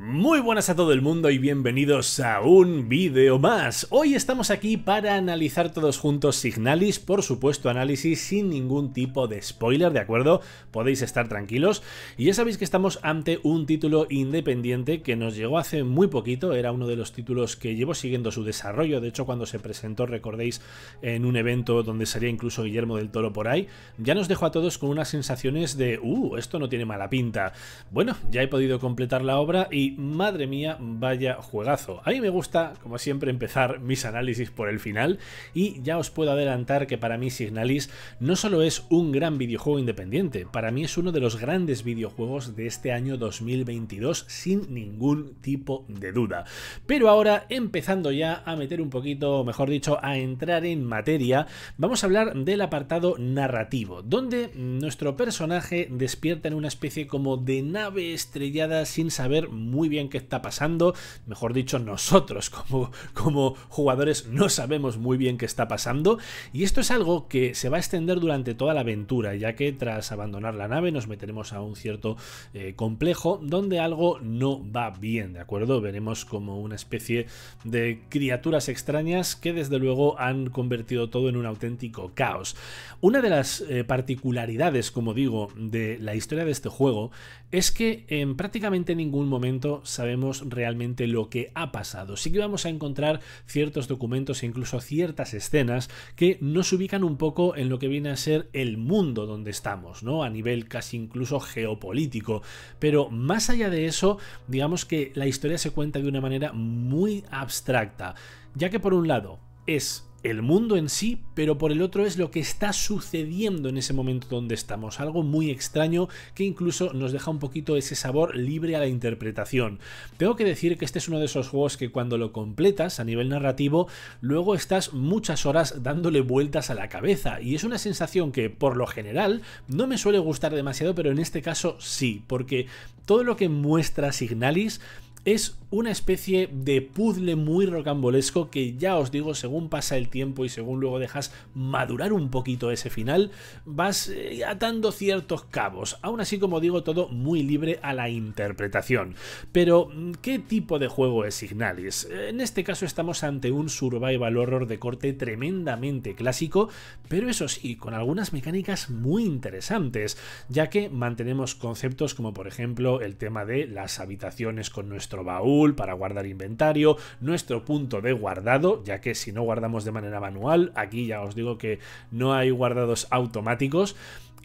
Muy buenas a todo el mundo y bienvenidos a un vídeo más. Hoy estamos aquí para analizar todos juntos Signalis, por supuesto análisis sin ningún tipo de spoiler, ¿de acuerdo? Podéis estar tranquilos. Y ya sabéis que estamos ante un título independiente que nos llegó hace muy poquito, era uno de los títulos que llevo siguiendo su desarrollo, de hecho cuando se presentó, recordéis, en un evento donde salía incluso Guillermo del Toro por ahí, ya nos dejó a todos con unas sensaciones de, uh, esto no tiene mala pinta. Bueno, ya he podido completar la obra y madre mía, vaya juegazo. A mí me gusta, como siempre, empezar mis análisis por el final y ya os puedo adelantar que para mí Signalis no solo es un gran videojuego independiente, para mí es uno de los grandes videojuegos de este año 2022 sin ningún tipo de duda. Pero ahora, empezando ya a meter un poquito, mejor dicho, a entrar en materia, vamos a hablar del apartado narrativo, donde nuestro personaje despierta en una especie como de nave estrellada sin saber muy muy bien qué está pasando. Mejor dicho, nosotros como, como jugadores no sabemos muy bien qué está pasando. Y esto es algo que se va a extender durante toda la aventura, ya que tras abandonar la nave nos meteremos a un cierto eh, complejo donde algo no va bien, ¿de acuerdo? Veremos como una especie de criaturas extrañas que desde luego han convertido todo en un auténtico caos. Una de las eh, particularidades, como digo, de la historia de este juego es que en prácticamente ningún momento sabemos realmente lo que ha pasado. Sí que vamos a encontrar ciertos documentos e incluso ciertas escenas que nos ubican un poco en lo que viene a ser el mundo donde estamos, ¿no? A nivel casi incluso geopolítico. Pero más allá de eso, digamos que la historia se cuenta de una manera muy abstracta, ya que por un lado es el mundo en sí, pero por el otro es lo que está sucediendo en ese momento donde estamos. Algo muy extraño que incluso nos deja un poquito ese sabor libre a la interpretación. Tengo que decir que este es uno de esos juegos que cuando lo completas a nivel narrativo, luego estás muchas horas dándole vueltas a la cabeza. Y es una sensación que por lo general no me suele gustar demasiado, pero en este caso sí, porque todo lo que muestra Signalis es una especie de puzzle muy rocambolesco que ya os digo, según pasa el tiempo y según luego dejas madurar un poquito ese final, vas eh, atando ciertos cabos. Aún así, como digo, todo muy libre a la interpretación. Pero, mm, ¿qué tipo de juego es Signalis? Eh, en este caso estamos ante un survival horror de corte tremendamente clásico, pero eso sí, con algunas mecánicas muy interesantes, ya que mantenemos conceptos como por ejemplo el tema de las habitaciones con nuestro baúl para guardar inventario, nuestro punto de guardado, ya que si no guardamos de manera manual, aquí ya os digo que no hay guardados automáticos,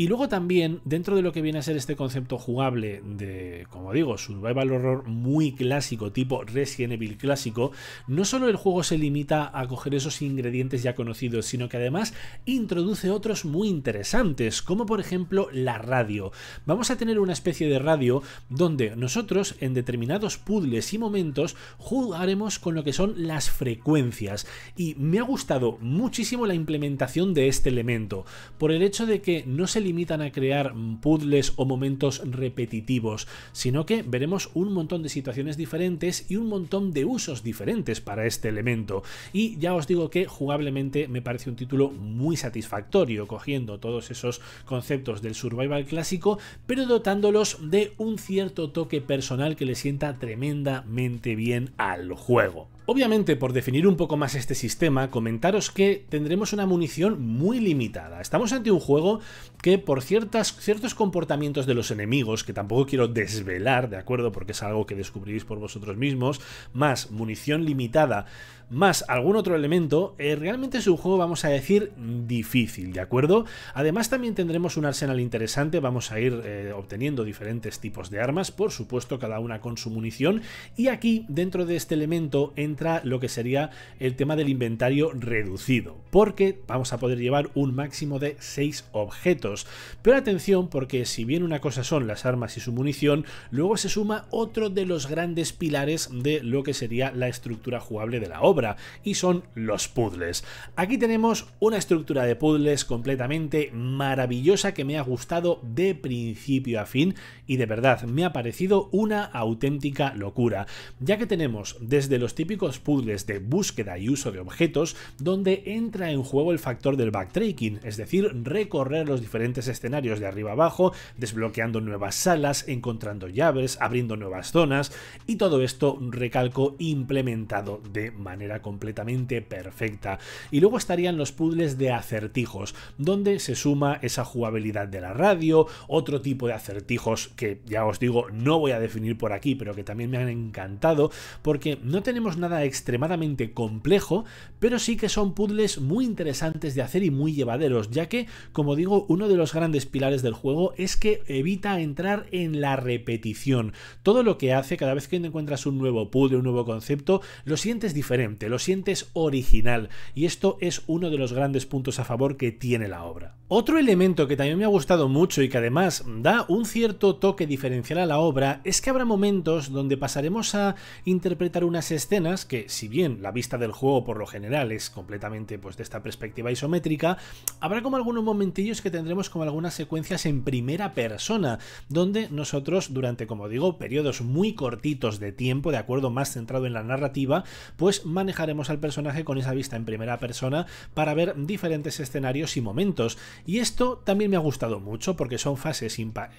y luego también, dentro de lo que viene a ser este concepto jugable de, como digo, survival horror muy clásico, tipo Resident Evil clásico, no solo el juego se limita a coger esos ingredientes ya conocidos, sino que además introduce otros muy interesantes, como por ejemplo la radio. Vamos a tener una especie de radio donde nosotros en determinados puzzles y momentos jugaremos con lo que son las frecuencias. Y me ha gustado muchísimo la implementación de este elemento, por el hecho de que no se limitan a crear puzzles o momentos repetitivos, sino que veremos un montón de situaciones diferentes y un montón de usos diferentes para este elemento. Y ya os digo que jugablemente me parece un título muy satisfactorio, cogiendo todos esos conceptos del survival clásico, pero dotándolos de un cierto toque personal que le sienta tremendamente bien al juego. Obviamente, por definir un poco más este sistema, comentaros que tendremos una munición muy limitada. Estamos ante un juego que por ciertas, ciertos comportamientos de los enemigos, que tampoco quiero desvelar, ¿de acuerdo? Porque es algo que descubriréis por vosotros mismos, más munición limitada, más algún otro elemento, eh, realmente es un juego, vamos a decir, difícil, ¿de acuerdo? Además también tendremos un arsenal interesante, vamos a ir eh, obteniendo diferentes tipos de armas, por supuesto cada una con su munición, y aquí, dentro de este elemento, en lo que sería el tema del inventario reducido, porque vamos a poder llevar un máximo de 6 objetos. Pero atención, porque si bien una cosa son las armas y su munición, luego se suma otro de los grandes pilares de lo que sería la estructura jugable de la obra, y son los puzzles. Aquí tenemos una estructura de puzzles completamente maravillosa que me ha gustado de principio a fin, y de verdad me ha parecido una auténtica locura, ya que tenemos desde los típicos puzzles de búsqueda y uso de objetos donde entra en juego el factor del backtracking, es decir, recorrer los diferentes escenarios de arriba abajo, desbloqueando nuevas salas, encontrando llaves, abriendo nuevas zonas y todo esto, recalco, implementado de manera completamente perfecta. Y luego estarían los puzzles de acertijos, donde se suma esa jugabilidad de la radio, otro tipo de acertijos que ya os digo no voy a definir por aquí, pero que también me han encantado porque no tenemos nada extremadamente complejo, pero sí que son puzzles muy interesantes de hacer y muy llevaderos, ya que, como digo, uno de los grandes pilares del juego es que evita entrar en la repetición. Todo lo que hace cada vez que encuentras un nuevo puzzle, un nuevo concepto, lo sientes diferente, lo sientes original, y esto es uno de los grandes puntos a favor que tiene la obra. Otro elemento que también me ha gustado mucho y que además da un cierto toque diferencial a la obra es que habrá momentos donde pasaremos a interpretar unas escenas que si bien la vista del juego por lo general es completamente pues, de esta perspectiva isométrica, habrá como algunos momentillos que tendremos como algunas secuencias en primera persona, donde nosotros durante, como digo, periodos muy cortitos de tiempo, de acuerdo, más centrado en la narrativa, pues manejaremos al personaje con esa vista en primera persona para ver diferentes escenarios y momentos. Y esto también me ha gustado mucho porque son fases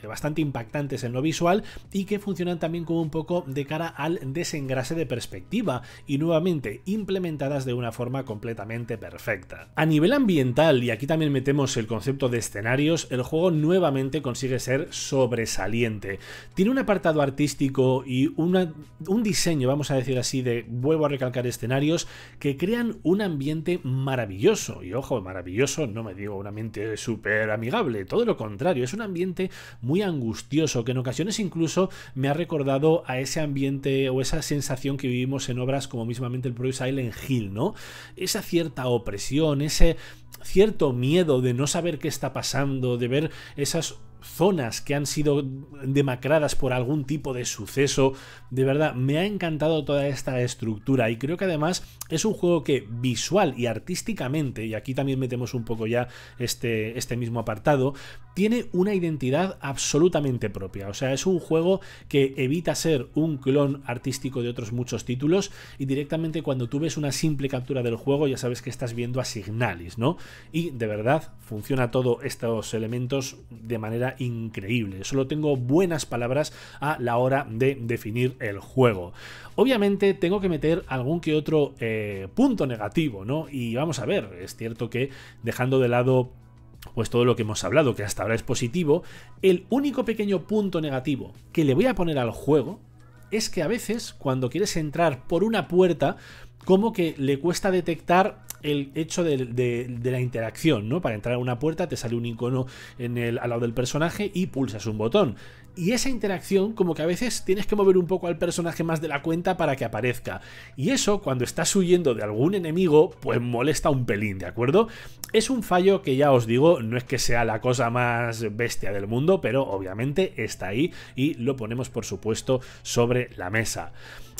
bastante impactantes en lo visual y que funcionan también como un poco de cara al desengrase de perspectiva y nuevamente implementadas de una forma completamente perfecta. A nivel ambiental, y aquí también metemos el concepto de escenarios, el juego nuevamente consigue ser sobresaliente. Tiene un apartado artístico y una, un diseño, vamos a decir así, de vuelvo a recalcar escenarios, que crean un ambiente maravilloso. Y ojo, maravilloso, no me digo un ambiente súper amigable, todo lo contrario, es un ambiente muy angustioso, que en ocasiones incluso me ha recordado a ese ambiente o esa sensación que vivimos en obras como mismamente el propio Silent Hill, ¿no? Esa cierta opresión, ese cierto miedo de no saber qué está pasando, de ver esas zonas que han sido demacradas por algún tipo de suceso. De verdad, me ha encantado toda esta estructura y creo que además es un juego que visual y artísticamente, y aquí también metemos un poco ya este, este mismo apartado, tiene una identidad absolutamente propia. O sea, es un juego que evita ser un clon artístico de otros muchos títulos y directamente cuando tú ves una simple captura del juego ya sabes que estás viendo a Signalis, ¿no? Y de verdad funciona todo estos elementos de manera increíble. Solo tengo buenas palabras a la hora de definir el juego. Obviamente tengo que meter algún que otro eh, punto negativo, ¿no? Y vamos a ver, es cierto que dejando de lado pues todo lo que hemos hablado, que hasta ahora es positivo, el único pequeño punto negativo que le voy a poner al juego es que a veces cuando quieres entrar por una puerta, como que le cuesta detectar el hecho de, la interacción, ¿no? Para entrar a una puerta te sale un icono en el, al lado del personaje y pulsas un botón. Y esa interacción, como que a veces tienes que mover un poco al personaje más de la cuenta para que aparezca. Y eso, cuando estás huyendo de algún enemigo, pues molesta un pelín, ¿de acuerdo? Es un fallo que ya os digo, no es que sea la cosa más bestia del mundo, pero obviamente está ahí y lo ponemos, por supuesto, sobre la mesa.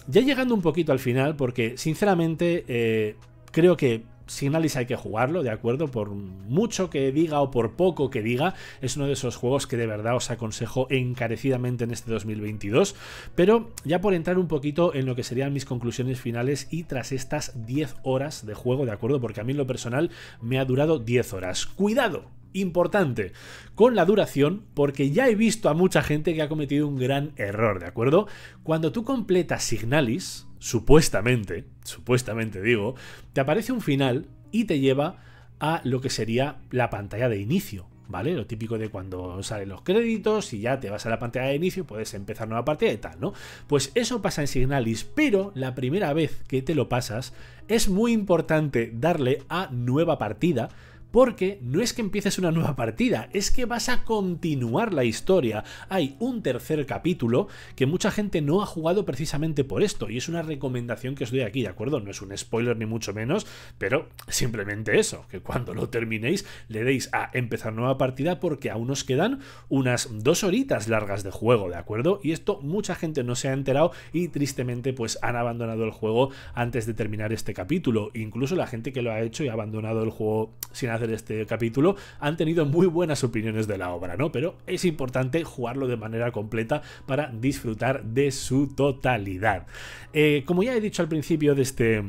Ya llegando un poquito al final, porque sinceramente eh, creo que Signalis hay que jugarlo, ¿de acuerdo? Por mucho que diga o por poco que diga, es uno de esos juegos que de verdad os aconsejo encarecidamente en este 2022. Pero ya por entrar un poquito en lo que serían mis conclusiones finales y tras estas 10 horas de juego, ¿de acuerdo? Porque a mí en lo personal me ha durado 10 horas. ¡Cuidado! importante con la duración porque ya he visto a mucha gente que ha cometido un gran error, ¿de acuerdo? Cuando tú completas Signalis, supuestamente, supuestamente digo, te aparece un final y te lleva a lo que sería la pantalla de inicio. ¿Vale? Lo típico de cuando salen los créditos y ya te vas a la pantalla de inicio, puedes empezar nueva partida y tal, ¿no? Pues eso pasa en Signalis, pero la primera vez que te lo pasas es muy importante darle a nueva partida porque no es que empieces una nueva partida, es que vas a continuar la historia. Hay un tercer capítulo que mucha gente no ha jugado precisamente por esto, y es una recomendación que os doy aquí, ¿de acuerdo? No es un spoiler ni mucho menos, pero simplemente eso, que cuando lo terminéis le deis a empezar nueva partida porque aún os quedan unas dos horitas largas de juego, ¿de acuerdo? Y esto mucha gente no se ha enterado y tristemente pues han abandonado el juego antes de terminar este capítulo. Incluso la gente que lo ha hecho y ha abandonado el juego sin hacer este capítulo, han tenido muy buenas opiniones de la obra, ¿no? Pero es importante jugarlo de manera completa para disfrutar de su totalidad. Eh, como ya he dicho al principio de este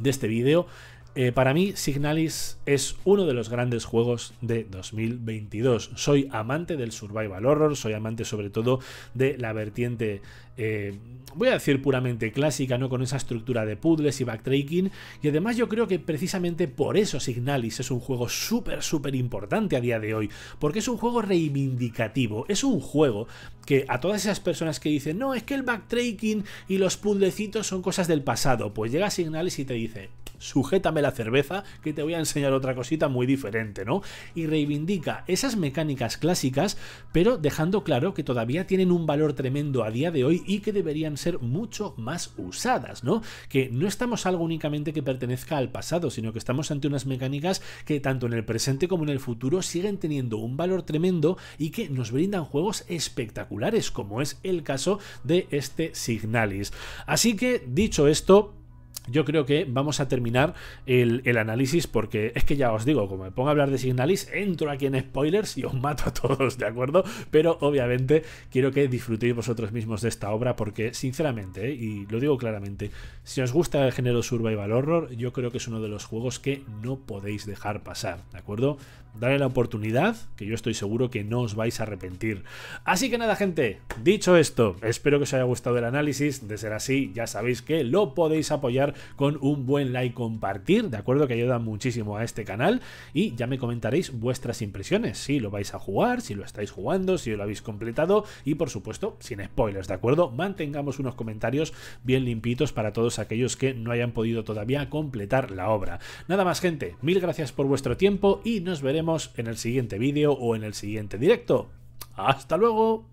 de este vídeo. Eh, para mí Signalis es uno de los grandes juegos de 2022. Soy amante del survival horror, soy amante sobre todo de la vertiente, eh, voy a decir puramente clásica, ¿no? Con esa estructura de puzzles y backtracking. Y además yo creo que precisamente por eso Signalis es un juego súper, súper importante a día de hoy, porque es un juego reivindicativo, es un juego que a todas esas personas que dicen, no, es que el backtracking y los puzzlecitos son cosas del pasado, pues llega Signalis y te dice, sujétame la cerveza, que te voy a enseñar otra cosita muy diferente, ¿no? Y reivindica esas mecánicas clásicas, pero dejando claro que todavía tienen un valor tremendo a día de hoy y que deberían ser mucho más usadas, ¿no? Que no estamos algo únicamente que pertenezca al pasado, sino que estamos ante unas mecánicas que tanto en el presente como en el futuro siguen teniendo un valor tremendo y que nos brindan juegos espectaculares, como es el caso de este Signalis. Así que, dicho esto, yo creo que vamos a terminar el, análisis porque es que ya os digo, como me pongo a hablar de Signalis, entro aquí en spoilers y os mato a todos, ¿de acuerdo? Pero obviamente quiero que disfrutéis vosotros mismos de esta obra porque sinceramente, ¿eh? y lo digo claramente, si os gusta el género survival horror, yo creo que es uno de los juegos que no podéis dejar pasar, ¿de acuerdo? Dale la oportunidad, que yo estoy seguro que no os vais a arrepentir. Así que nada, gente, dicho esto, espero que os haya gustado el análisis. De ser así, ya sabéis que lo podéis apoyar con un buen like, compartir, ¿de acuerdo? Que ayuda muchísimo a este canal. Y ya me comentaréis vuestras impresiones, si lo vais a jugar, si lo estáis jugando, si lo habéis completado y, por supuesto, sin spoilers, ¿de acuerdo? Mantengamos unos comentarios bien limpitos para todos aquellos que no hayan podido todavía completar la obra. Nada más, gente, mil gracias por vuestro tiempo y nos veremos en el siguiente vídeo o en el siguiente directo. ¡Hasta luego!